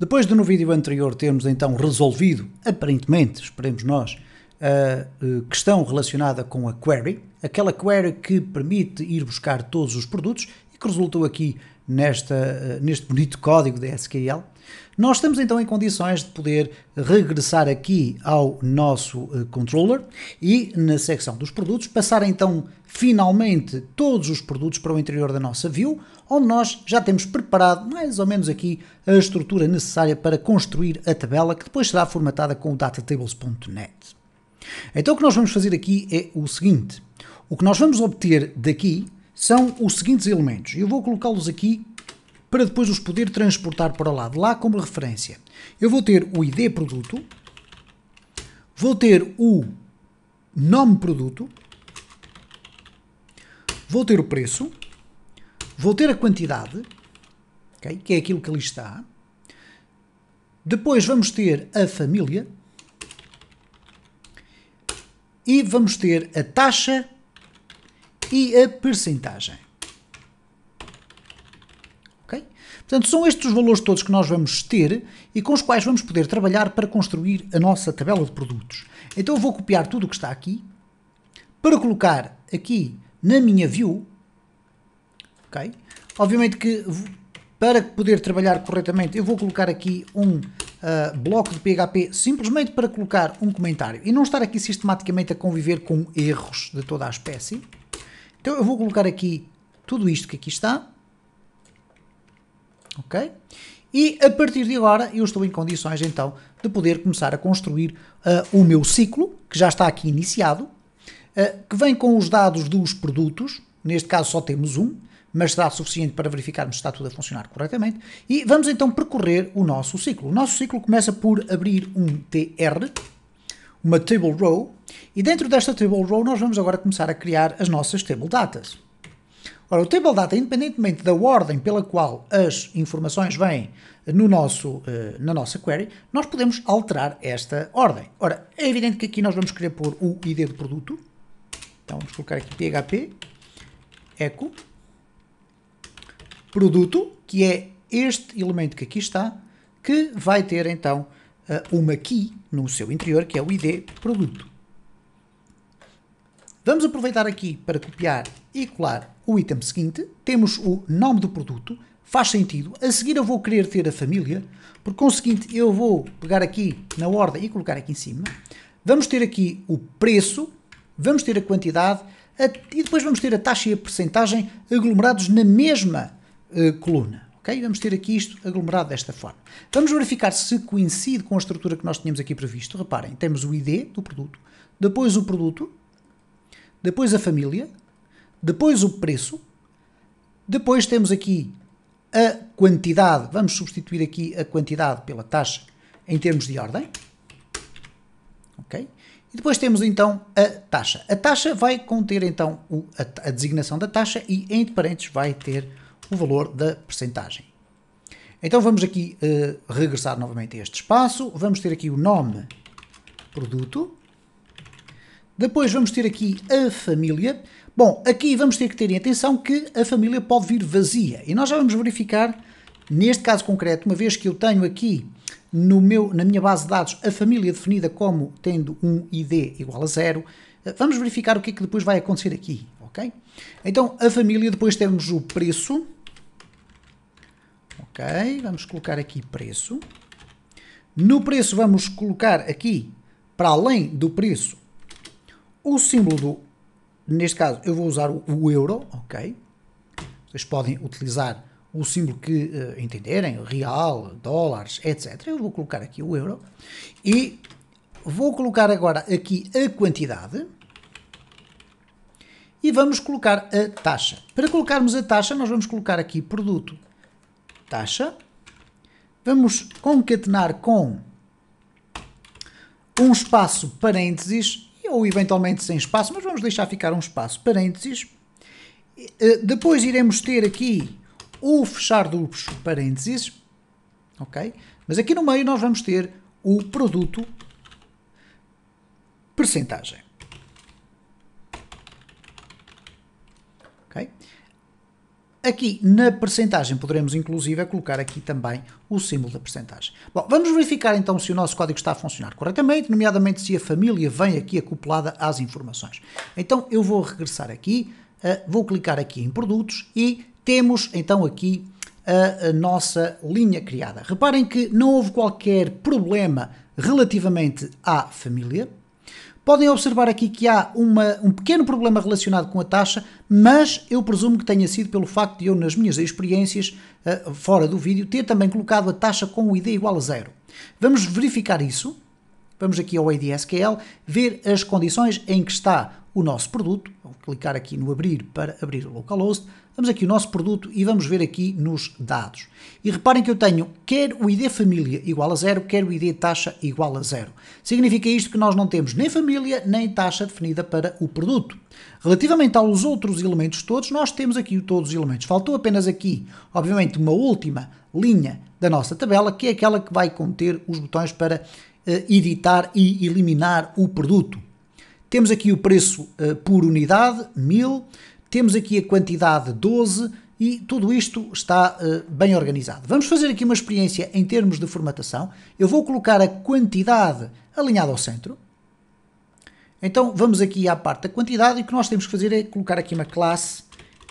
Depois de no vídeo anterior termos então resolvido, aparentemente, esperemos nós, a eh, questão relacionada com a query, aquela query que permite ir buscar todos os produtos que resultou aqui nesta, eh, neste bonito código da SQL, nós estamos então em condições de poder regressar aqui ao nosso eh, controller e na secção dos produtos passar então finalmente todos os produtos para o interior da nossa view, onde nós já temos preparado mais ou menos aqui a estrutura necessária para construir a tabela que depois será formatada com o datatables.net. Então o que nós vamos fazer aqui é o seguinte, o que nós vamos obter daqui são os seguintes elementos. Eu vou colocá-los aqui para depois os poder transportar para lá, de lá como referência. Eu vou ter o ID produto, vou ter o nome produto, vou ter o preço, vou ter a quantidade, okay, que é aquilo que ali está. Depois vamos ter a família e vamos ter a taxa e a percentagem. Okay? Portanto, são estes os valores todos que nós vamos ter e com os quais vamos poder trabalhar para construir a nossa tabela de produtos. Então eu vou copiar tudo o que está aqui para colocar aqui na minha view. Okay? Obviamente que para poder trabalhar corretamente eu vou colocar aqui um Uh, bloco de PHP simplesmente para colocar um comentário e não estar aqui sistematicamente a conviver com erros de toda a espécie. Então eu vou colocar aqui tudo isto que aqui está. Ok? E a partir de agora eu estou em condições então de poder começar a construir uh, o meu ciclo, que já está aqui iniciado, uh, que vem com os dados dos produtos, neste caso só temos um, mas será suficiente para verificarmos se está tudo a funcionar corretamente. E vamos então percorrer o nosso ciclo. O nosso ciclo começa por abrir um TR, uma Table Row, e dentro desta table row nós vamos agora começar a criar as nossas table datas. Ora, o table data, independentemente da ordem pela qual as informações vêm no nosso, eh, na nossa query, nós podemos alterar esta ordem. Ora, é evidente que aqui nós vamos querer pôr o ID do produto. Então vamos colocar aqui PHP, echo, produto, que é este elemento que aqui está, que vai ter então eh, uma key no seu interior, que é o ID produto. Vamos aproveitar aqui para copiar e colar o item seguinte. Temos o nome do produto, faz sentido. A seguir eu vou querer ter a família, por conseguinte eu vou pegar aqui na ordem e colocar aqui em cima. Vamos ter aqui o preço, vamos ter a quantidade a, e depois vamos ter a taxa e a percentagem aglomerados na mesma uh, coluna. Okay? Vamos ter aqui isto aglomerado desta forma. Vamos verificar se coincide com a estrutura que nós tínhamos aqui previsto. Reparem, temos o ID do produto, depois o produto, depois a família, depois o preço, depois temos aqui a quantidade, vamos substituir aqui a quantidade pela taxa em termos de ordem, ok? E depois temos então a taxa. A taxa vai conter então o, a, a, designação da taxa e entre parênteses vai ter o valor da percentagem. Então vamos aqui uh, regressar novamente a este espaço, vamos ter aqui o nome produto, depois vamos ter aqui a família. Bom, aqui vamos ter que ter em atenção que a família pode vir vazia. E nós já vamos verificar, neste caso concreto, uma vez que eu tenho aqui no meu, na minha base de dados a família definida como tendo um ID igual a zero, eh, vamos verificar o que é que depois vai acontecer aqui, ok? Então, a família, depois temos o preço. Ok, vamos colocar aqui preço. No preço vamos colocar aqui, para além do preço, o símbolo do. Neste caso, eu vou usar o euro, ok? Vocês podem utilizar o símbolo que uh, entenderem, real, dólares, etc. Eu vou colocar aqui o euro e vou colocar agora aqui a quantidade e vamos colocar a taxa. Para colocarmos a taxa, nós vamos colocar aqui produto taxa, vamos concatenar com um espaço parênteses ou eventualmente sem espaço, mas vamos deixar ficar um espaço, parênteses. Eh, depois iremos ter aqui o fechar duplos parênteses, ok? Mas aqui no meio nós vamos ter o produto percentagem. Aqui na percentagem poderemos inclusive colocar aqui também o símbolo da percentagem. Bom, vamos verificar então se o nosso código está a funcionar corretamente, nomeadamente se a família vem aqui acoplada às informações. Então eu vou regressar aqui, eh, vou clicar aqui em produtos e temos então aqui a, eh, a nossa linha criada. Reparem que não houve qualquer problema relativamente à família, Podem observar aqui que há uma, um pequeno problema relacionado com a taxa, mas eu presumo que tenha sido pelo facto de eu, nas minhas experiências eh, fora do vídeo, ter também colocado a taxa com o ID igual a zero. Vamos verificar isso. Vamos aqui ao ADSQL, ver as condições em que está o nosso produto. Vou clicar aqui no abrir para abrir o localhost. Vamos aqui o nosso produto e vamos ver aqui nos dados. E reparem que eu tenho quer o ID família igual a zero, quer o ID taxa igual a zero. Significa isto que nós não temos nem família nem taxa definida para o produto. Relativamente aos outros elementos todos, nós temos aqui todos os elementos. Faltou apenas aqui, obviamente, uma última linha da nossa tabela, que é aquela que vai conter os botões para eh, editar e eliminar o produto. Temos aqui o preço eh, por unidade, 1000, temos aqui a quantidade 12 e tudo isto está uh, bem organizado. Vamos fazer aqui uma experiência em termos de formatação. Eu vou colocar a quantidade alinhada ao centro. Então vamos aqui à parte da quantidade e o que nós temos que fazer é colocar aqui uma classe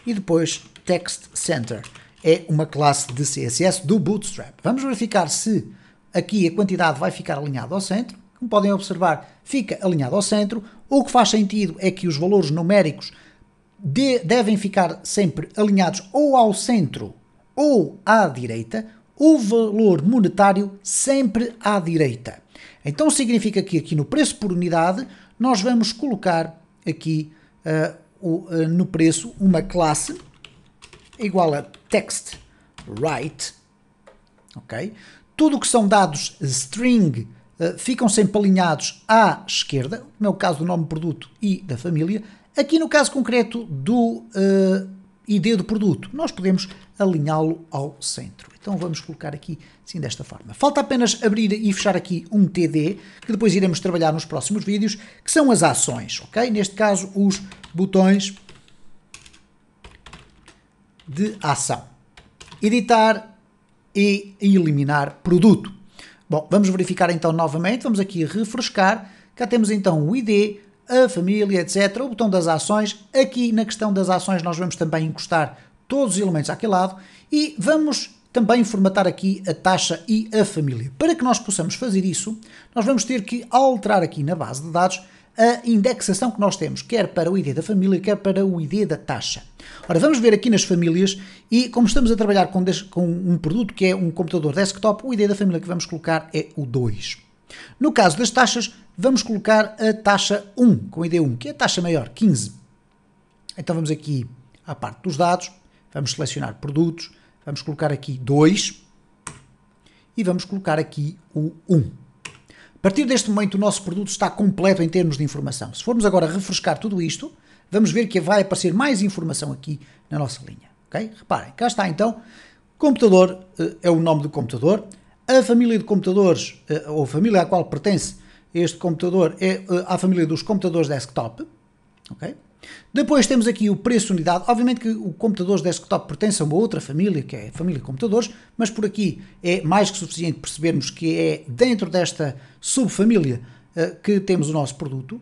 e depois text center. É uma classe de CSS do Bootstrap. Vamos verificar se aqui a quantidade vai ficar alinhada ao centro. Como podem observar, fica alinhada ao centro. O que faz sentido é que os valores numéricos de, devem ficar sempre alinhados ou ao centro ou à direita, o valor monetário sempre à direita. Então significa que aqui no preço por unidade nós vamos colocar aqui uh, o, uh, no preço uma classe igual a text right, ok? Tudo o que são dados string uh, ficam sempre alinhados à esquerda, no meu caso do nome do produto e da família, Aqui no caso concreto do uh, eh, ID do produto, nós podemos alinhá-lo ao centro. Então vamos colocar aqui assim desta forma. Falta apenas abrir e fechar aqui um TD, que depois iremos trabalhar nos próximos vídeos, que são as ações, ok? Neste caso, os botões de ação. Editar e eliminar produto. Bom, vamos verificar então novamente, vamos aqui refrescar, cá temos então o ID, a família, etc. O botão das ações. Aqui na questão das ações nós vamos também encostar todos os elementos àquele lado e vamos também formatar aqui a taxa e a família. Para que nós possamos fazer isso, nós vamos ter que alterar aqui na base de dados a indexação que nós temos, quer para o ID da família, quer para o ID da taxa. Ora, vamos ver aqui nas famílias e como estamos a trabalhar com, com um produto que é um computador desktop, o ID da família que vamos colocar é o 2. No caso das taxas, vamos colocar a taxa 1, com ID1, que é a taxa maior, 15. Então vamos aqui à parte dos dados, vamos selecionar produtos, vamos colocar aqui 2 e vamos colocar aqui o 1. A partir deste momento o nosso produto está completo em termos de informação. Se formos agora refrescar tudo isto, vamos ver que vai aparecer mais informação aqui na nossa linha. Okay? Reparem, cá está então, computador eh, é o nome do computador, a família de computadores, eh, ou a família à qual pertence este computador, é eh, a família dos computadores desktop. Okay? Depois temos aqui o preço unidade. Obviamente que o computador desktop pertence a uma outra família, que é a família de computadores, mas por aqui é mais que suficiente percebermos que é dentro desta subfamília eh, que temos o nosso produto.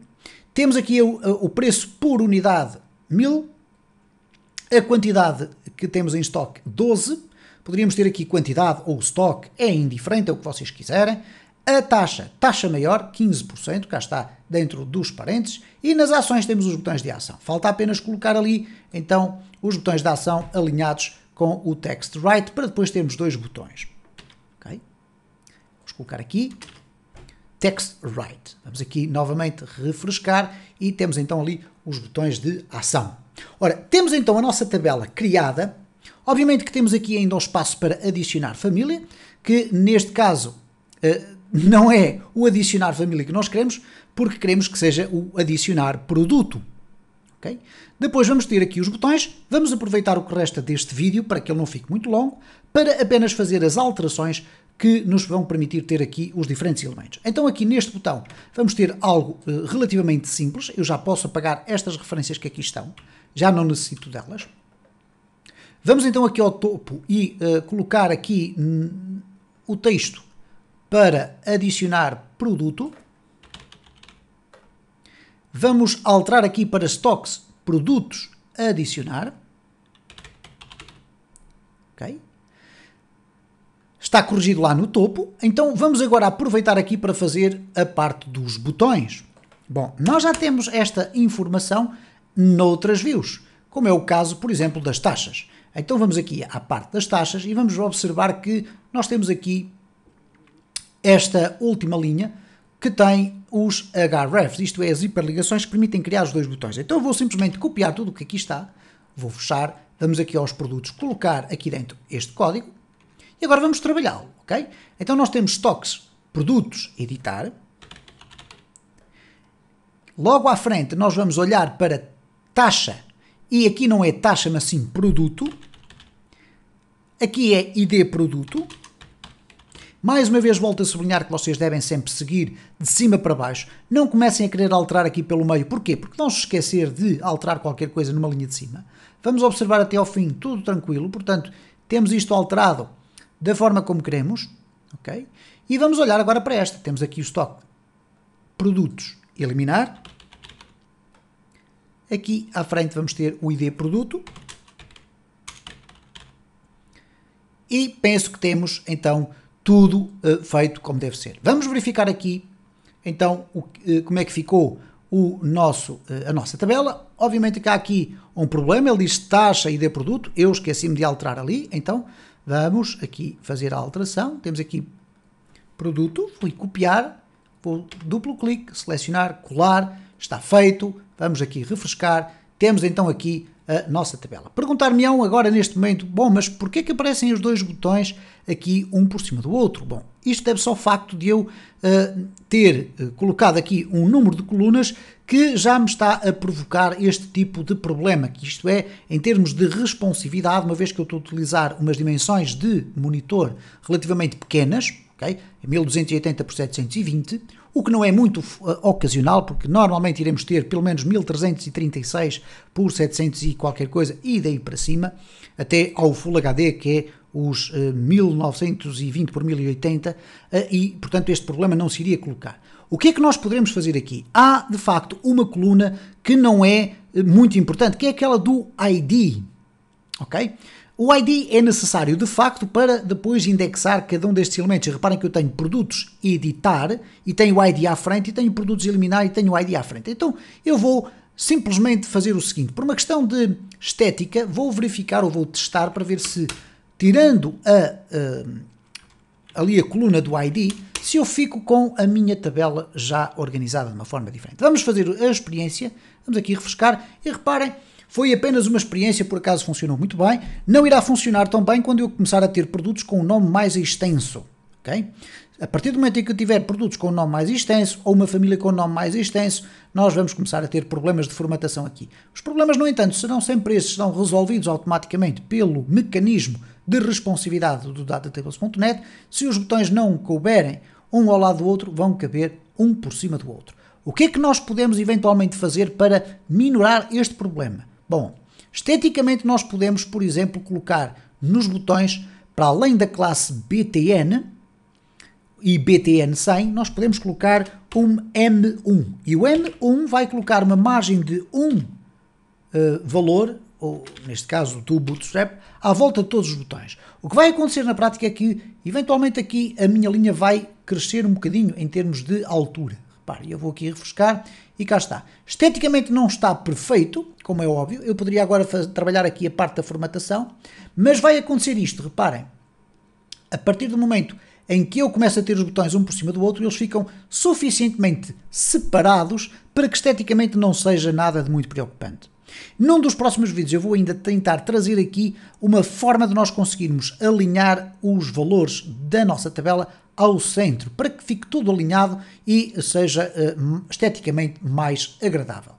Temos aqui o, o preço por unidade 1000, a quantidade que temos em estoque 12, Poderíamos ter aqui quantidade ou stock, é indiferente, é o que vocês quiserem. A taxa, taxa maior, 15%, cá está dentro dos parênteses. E nas ações temos os botões de ação. Falta apenas colocar ali, então, os botões de ação alinhados com o text right, para depois termos dois botões. Okay? Vamos colocar aqui, text right. Vamos aqui novamente refrescar e temos então ali os botões de ação. Ora, temos então a nossa tabela criada Obviamente que temos aqui ainda um espaço para adicionar família, que neste caso eh, não é o adicionar família que nós queremos, porque queremos que seja o adicionar produto. Okay? Depois vamos ter aqui os botões, vamos aproveitar o que resta deste vídeo para que ele não fique muito longo, para apenas fazer as alterações que nos vão permitir ter aqui os diferentes elementos. Então aqui neste botão vamos ter algo eh, relativamente simples, eu já posso apagar estas referências que aqui estão, já não necessito delas. Vamos então aqui ao topo e uh, colocar aqui o texto para adicionar produto. Vamos alterar aqui para stocks, produtos, adicionar. Ok? Está corrigido lá no topo. Então vamos agora aproveitar aqui para fazer a parte dos botões. Bom, nós já temos esta informação noutras views, como é o caso, por exemplo, das taxas. Então vamos aqui à parte das taxas e vamos observar que nós temos aqui esta última linha que tem os hrefs, isto é, as hiperligações que permitem criar os dois botões. Então eu vou simplesmente copiar tudo o que aqui está, vou fechar, vamos aqui aos produtos, colocar aqui dentro este código e agora vamos trabalhá-lo, ok? Então nós temos stocks, produtos, editar. Logo à frente nós vamos olhar para taxa e aqui não é taxa, mas sim produto. Aqui é ID produto. Mais uma vez volto a sublinhar que vocês devem sempre seguir de cima para baixo. Não comecem a querer alterar aqui pelo meio. Porquê? Porque não se esquecer de alterar qualquer coisa numa linha de cima. Vamos observar até ao fim, tudo tranquilo. Portanto, temos isto alterado da forma como queremos. ok? E vamos olhar agora para esta. Temos aqui o estoque. Produtos, eliminar. Aqui à frente vamos ter o ID produto. E penso que temos então tudo uh, feito como deve ser. Vamos verificar aqui então o, uh, como é que ficou o nosso, uh, a nossa tabela. Obviamente que há aqui um problema, ele diz taxa ID produto, eu esqueci-me de alterar ali, então vamos aqui fazer a alteração. Temos aqui produto, fui copiar, vou duplo clique, selecionar, colar, está feito, vamos aqui refrescar, temos então aqui a nossa tabela. Perguntar-me-ão agora neste momento, bom, mas porquê é que aparecem os dois botões aqui um por cima do outro? Bom, isto deve-se ao facto de eu uh, ter uh, colocado aqui um número de colunas que já me está a provocar este tipo de problema, que isto é, em termos de responsividade, uma vez que eu estou a utilizar umas dimensões de monitor relativamente pequenas, ok? 1280 por 720, o que não é muito eh, ocasional, porque normalmente iremos ter pelo menos 1336 por 700 e qualquer coisa, e daí para cima, até ao Full HD, que é os 1920 eh, por 1080, eh, e portanto este problema não se iria colocar. O que é que nós poderemos fazer aqui? Há de facto uma coluna que não é muito importante, que é aquela do ID, ok? O ID é necessário de facto para depois indexar cada um destes elementos. Reparem que eu tenho produtos editar e tenho o ID à frente e tenho produtos eliminar e tenho o ID à frente. Então eu vou simplesmente fazer o seguinte, por uma questão de estética, vou verificar ou vou testar para ver se tirando a, a, eh, ali a coluna do ID, se eu fico com a minha tabela já organizada de uma forma diferente. Vamos fazer a experiência, vamos aqui refrescar e reparem, foi apenas uma experiência, por acaso funcionou muito bem. Não irá funcionar tão bem quando eu começar a ter produtos com um nome mais extenso. Okay? A partir do momento em que eu tiver produtos com um nome mais extenso ou uma família com um nome mais extenso, nós vamos começar a ter problemas de formatação aqui. Os problemas, no entanto, serão sempre esses, serão resolvidos automaticamente pelo mecanismo de responsividade do datatables.net. Se os botões não couberem um ao lado do outro, vão caber um por cima do outro. O que é que nós podemos eventualmente fazer para minorar este problema? Bom, esteticamente nós podemos, por exemplo, colocar nos botões, para além da classe BTN e BTN 100, nós podemos colocar um M1. E o M1 vai colocar uma margem de 1 um, uh, valor ou neste caso do Bootstrap, à volta de todos os botões. O que vai acontecer na prática é que, eventualmente aqui, a minha linha vai crescer um bocadinho em termos de altura. Repare, eu vou aqui refrescar e cá está. Esteticamente não está perfeito, como é óbvio. Eu poderia agora trabalhar aqui a parte da formatação, mas vai acontecer isto, reparem. A partir do momento em que eu começo a ter os botões um por cima do outro, eles ficam suficientemente separados para que esteticamente não seja nada de muito preocupante. Num dos próximos vídeos eu vou ainda tentar trazer aqui uma forma de nós conseguirmos alinhar os valores da nossa tabela ao centro, para que fique tudo alinhado e seja eh, esteticamente mais agradável.